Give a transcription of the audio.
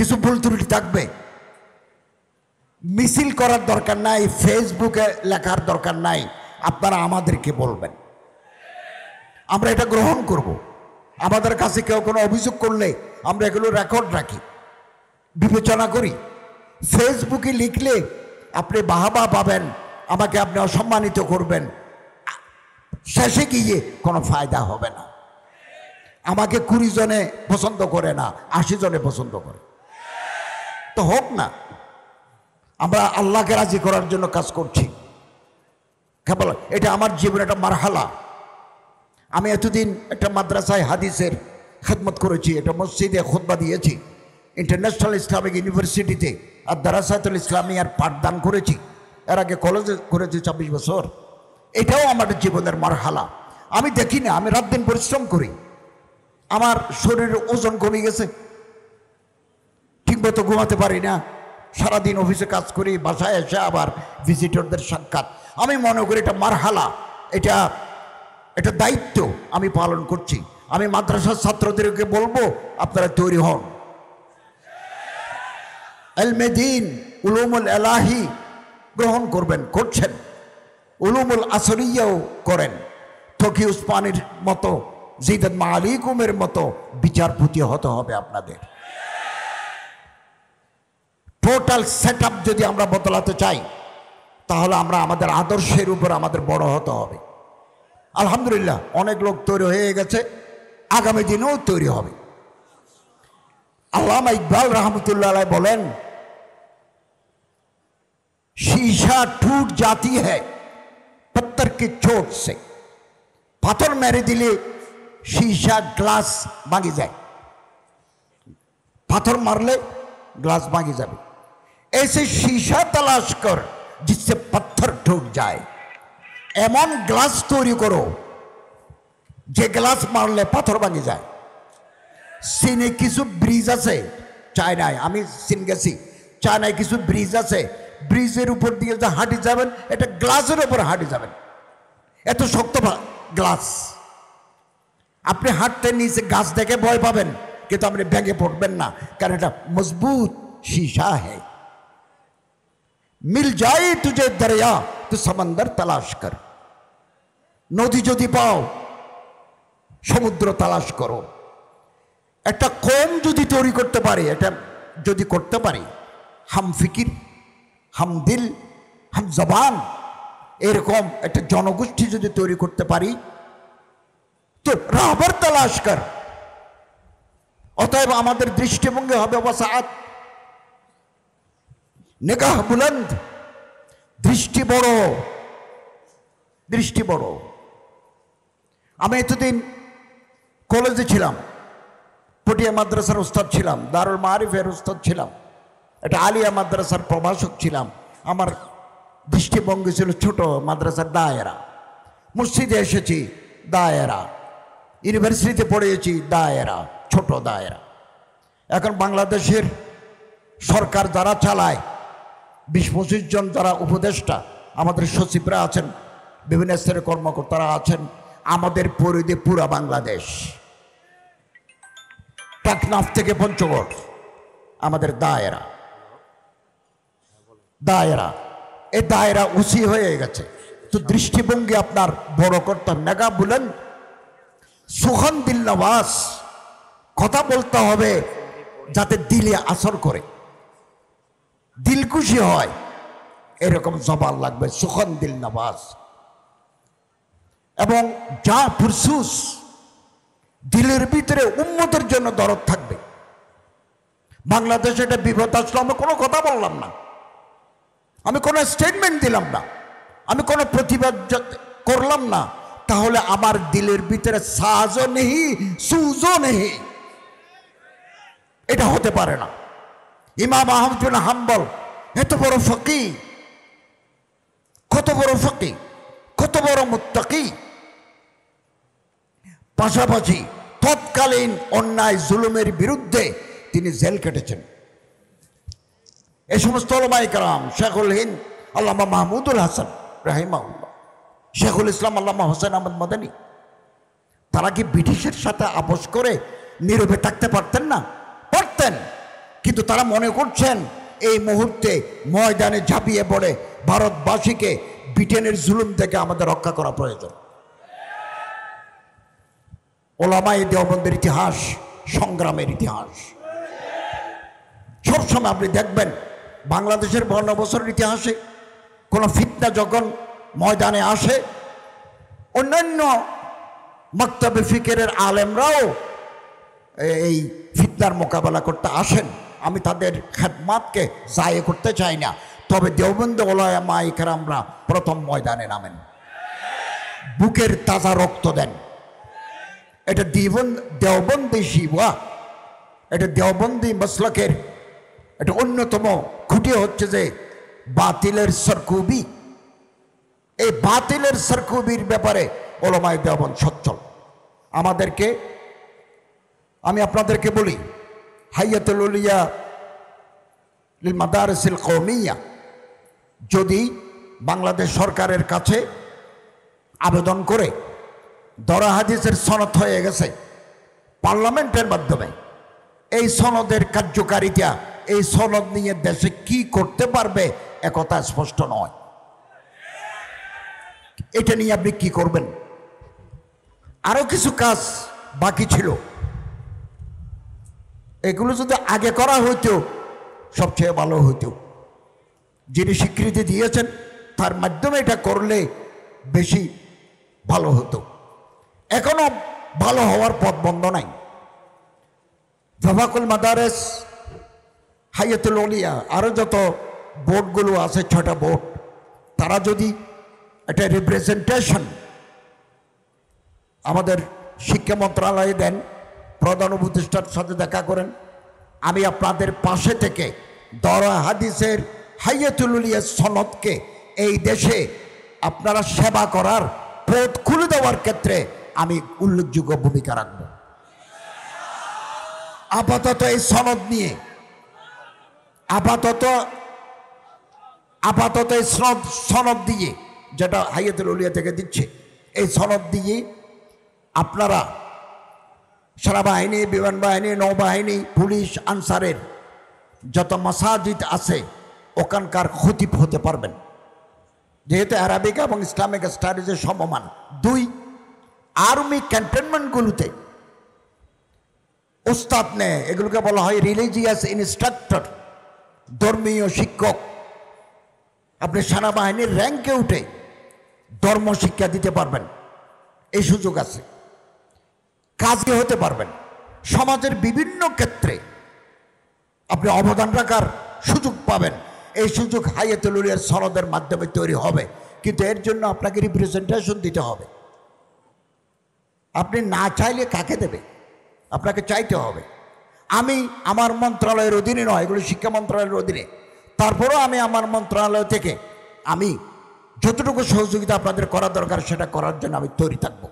কিছু ভুল ত্রুটি থাকবে মিছিল করার দরকার নাই ফেসবুকে লেখার দরকার নাই আপনারা আমাদেরকে বলবেন আমরা এটা গ্রহণ করব। আমাদের কাছে কেউ কোনো অভিযোগ করলে আমরা এগুলো রেকর্ড রাখি বিবেচনা করি ফেসবুকে লিখলে আপনি বাহাবা পাবেন আমাকে আপনি অসম্মানিত করবেন শেষে গিয়ে কোনো ফায়দা হবে না আমাকে কুড়ি জনে পছন্দ করে না আশি জনে পছন্দ করে তো হোক না আমরা আল্লাহকে রাজি করার জন্য কাজ করছি কেবল হ্যাঁ, এটা আমার জীবনে একটা মারহালা আমি এতদিন একটা মাদ্রাসায় হাদিসের খেদমত করেছি একটা মসজিদে খোদবা দিয়েছি ইন্টারন্যাশনাল ইসলামিক ইউনিভার্সিটিতে আর ইসলামী আর পাঠদান করেছি এর আগে কলেজে করেছি চব্বিশ বছর এটাও আমার জীবনের মারহালা আমি দেখি না আমি রাত দিন পরিশ্রম করি আমার শরীরের ওজন কমে গেছে তিনবে তো ঘুমাতে পারি না সারাদিন অফিসে কাজ করি বাসায় এসে আবার ভিজিটরদের সাক্ষাৎ আমি মনে করি এটা মারহালা এটা এটা দায়িত্ব আমি পালন করছি আমি মাদ্রাসার ছাত্রদেরকে বলবো আপনারা তৈরি হন এলমেদিন উলুমুল এলাহি গ্রহণ করবেন করছেন উলুমুল আসরিয়াও করেন থকি উসমানের মতো জিদ জিদাত মালিকুমের মতো বিচারপতি হতে হবে আপনাদের টোটাল সেট যদি আমরা বদলাতে চাই তাহলে আমরা আমাদের আদর্শের উপর আমাদের বড় হতে হবে আলহামদুলিল্লাহ অনেক লোক তৈরি হয়ে গেছে আগামী দিনেও তৈরি হবে আল্লাহ ইকবাল রহমতুল্লাহ বলেন शीशा টুট জাতি है पत्थर চোট সে পাথর মেরে দিলে সীসা গ্লাস ভাঙে যায় পাথর মারলে গ্লাস ভাঙে যাবে ऐसे शीशा तलाश कर जिससे पत्थर ठोक जाए এমন গ্লাস তৈরি করো যে গ্লাস মারলে পাথর ভাঙে যায় সিনে কিছু ব্রিজ আছে চায়নায় আমি সিন গেছি চায়নায় কিছু ব্রিজ আছে ব্রিজের উপর দিয়ে যে হাঁটি যাবেন এটা গ্লাসের উপর হাঁটি যাবেন এত শক্ত গ্লাস আপনি হাঁটতে নিচে গাছ দেখে ভয় পাবেন কিন্তু আপনি ব্যাগে পড়বেন না কারণ এটা মজবুত शीशा है মিল যায় তুঝে দরিয়া তো সমন্দর তালাশ কর নদী যদি পাও সমুদ্র তালাশ করো একটা কোম যদি তৈরি করতে পারে এটা যদি করতে পারে হাম ফিকির হাম দিল হাম জবান এরকম একটা জনগোষ্ঠী যদি তৈরি করতে পারি তো রাহবার তালাশ কর অতএব আমাদের দৃষ্টিভঙ্গি হবে অবসাদ নেকাহ বুলন্দ দৃষ্টি বড় দৃষ্টি বড় আমি এতদিন কলেজে ছিলাম পটিয়া মাদ্রাসার উস্তাদ ছিলাম দারুল মারিফের উস্তাদ ছিলাম এটা আলিয়া মাদ্রাসার প্রভাষক ছিলাম আমার দৃষ্টিভঙ্গি ছিল ছোট মাদ্রাসার দায়েরা মসজিদে এসেছি দায়েরা ইউনিভার্সিটিতে পড়েছি দায়েরা ছোট দায়েরা এখন বাংলাদেশের সরকার যারা চালায় বিশ পঁচিশ জন যারা উপদেষ্টা আমাদের সচিবরা আছেন বিভিন্ন স্তরের কর্মকর্তারা আছেন আমাদের পরিধি পুরো বাংলাদেশ টেকনাফ থেকে পঞ্চগড় আমাদের দায়রা দায়রা এ দায়রা উচি হয়ে গেছে তো দৃষ্টিভঙ্গি আপনার বড় কর্তা নেগা বলেন সুখান দিল্লাবাস কথা বলতে হবে যাতে দিলে আসর করে দিলকুশি হয় এরকম জবান লাগবে সুখন দিল নবাস এবং যা ফুরসুস দিলের ভিতরে উন্মতের জন্য দরদ থাকবে বাংলাদেশে এটা বিপদ আসলো আমি কোনো কথা বললাম না আমি কোনো স্টেটমেন্ট দিলাম না আমি কোনো প্রতিবাদ করলাম না তাহলে আমার দিলের ভিতরে সাজও নেহি সুজও নেহি এটা হতে পারে না ইমাম আহমদুল হাম্বল এত বড় ফকি কত বড় ফকি কত বড় মুত্তাকি পাশাপাশি তৎকালীন অন্যায় জুলুমের বিরুদ্ধে তিনি জেল কেটেছেন এ সমস্ত ওলমাই শেখুল হিন্দ আল্লামা মাহমুদুল হাসান রাহিমাউল্লাহ শেখুল ইসলাম আল্লামা হোসেন আহমদ মাদানী তারা কি ব্রিটিশের সাথে আপোষ করে নীরবে থাকতে পারতেন না পারতেন কিন্তু তারা মনে করছেন এই মুহূর্তে ময়দানে ঝাঁপিয়ে পড়ে ভারতবাসীকে ব্রিটেনের জুলুম থেকে আমাদের রক্ষা করা প্রয়োজন ওলামাই দেওবন্দের ইতিহাস সংগ্রামের ইতিহাস সবসময় আপনি দেখবেন বাংলাদেশের বর্ণ বছরের ইতিহাসে কোনো ফিতনা যখন ময়দানে আসে অন্যান্য মক্তবে ফিকের আলেমরাও এই ফিতনার মোকাবেলা করতে আসেন আমি তাদের খেদমাতকে জায় করতে চাই না তবে দেওবন্দ ওলায়া আমরা প্রথম ময়দানে নামেন বুকের তাজা রক্ত দেন এটা দিবন দেওবন্দি শিবা এটা দেওবন্দি মসলকের এটা অন্যতম খুঁটি হচ্ছে যে বাতিলের সরকুবি এই বাতিলের সরকুবির ব্যাপারে ওলমায় দেওবন সচ্ছল আমাদেরকে আমি আপনাদেরকে বলি হাইয়াতুল উলিয়া মাদারসিল কৌমিয়া যদি বাংলাদেশ সরকারের কাছে আবেদন করে দরা হাদিসের সনদ হয়ে গেছে পার্লামেন্টের মাধ্যমে এই সনদের কার্যকারিতা এই সনদ নিয়ে দেশে কি করতে পারবে একথা স্পষ্ট নয় এটা নিয়ে আপনি কি করবেন আরও কিছু কাজ বাকি ছিল এগুলো যদি আগে করা হতো সবচেয়ে ভালো হতো যিনি স্বীকৃতি দিয়েছেন তার মাধ্যমে এটা করলে বেশি ভালো হতো এখনও ভালো হওয়ার পথ বন্ধ নাই জফাকুল মাদারেস হাইয়াতুল অলিয়া আরও যত বোর্ডগুলো আছে ছটা বোর্ড তারা যদি একটা রিপ্রেজেন্টেশন আমাদের শিক্ষা মন্ত্রণালয়ে দেন প্রধান উপদেষ্টার সাথে দেখা করেন আমি আপনাদের পাশে থেকে দরা হাদিসের হাইয়াতুলিয়া সনদকে এই দেশে আপনারা সেবা করার পথ খুলে দেওয়ার ক্ষেত্রে আমি উল্লেখযোগ্য ভূমিকা রাখব আপাতত এই সনদ নিয়ে আপাতত আপাতত এই সনদ সনদ দিয়ে যেটা হাইয়াতুল উলিয়া থেকে দিচ্ছে এই সনদ দিয়ে আপনারা সেনাবাহিনী বিমান বাহিনী নৌবাহিনী পুলিশ আনসারের যত মসাজিদ আছে ওখানকার খতিব হতে পারবেন যেহেতু আরবিক এবং ইসলামিক স্টাডিজের সমমান দুই আর্মি ক্যান্টনমেন্টগুলোতে উস্তাদ নেয় এগুলোকে বলা হয় রিলিজিয়াস ইনস্ট্রাক্টর ধর্মীয় শিক্ষক আপনি সেনাবাহিনীর র্যাঙ্কে উঠে ধর্ম শিক্ষা দিতে পারবেন এই সুযোগ আছে কাজে হতে পারবেন সমাজের বিভিন্ন ক্ষেত্রে আপনি অবদান রাখার সুযোগ পাবেন এই সুযোগ হাইয়াতুলিয়ার সনদের মাধ্যমে তৈরি হবে কিন্তু এর জন্য আপনাকে রিপ্রেজেন্টেশন দিতে হবে আপনি না চাইলে কাকে দেবে আপনাকে চাইতে হবে আমি আমার মন্ত্রণালয়ের অধীনে নয় এগুলো শিক্ষা মন্ত্রণালয়ের অধীনে তারপরেও আমি আমার মন্ত্রণালয় থেকে আমি যতটুকু সহযোগিতা আপনাদের করা দরকার সেটা করার জন্য আমি তৈরি থাকবো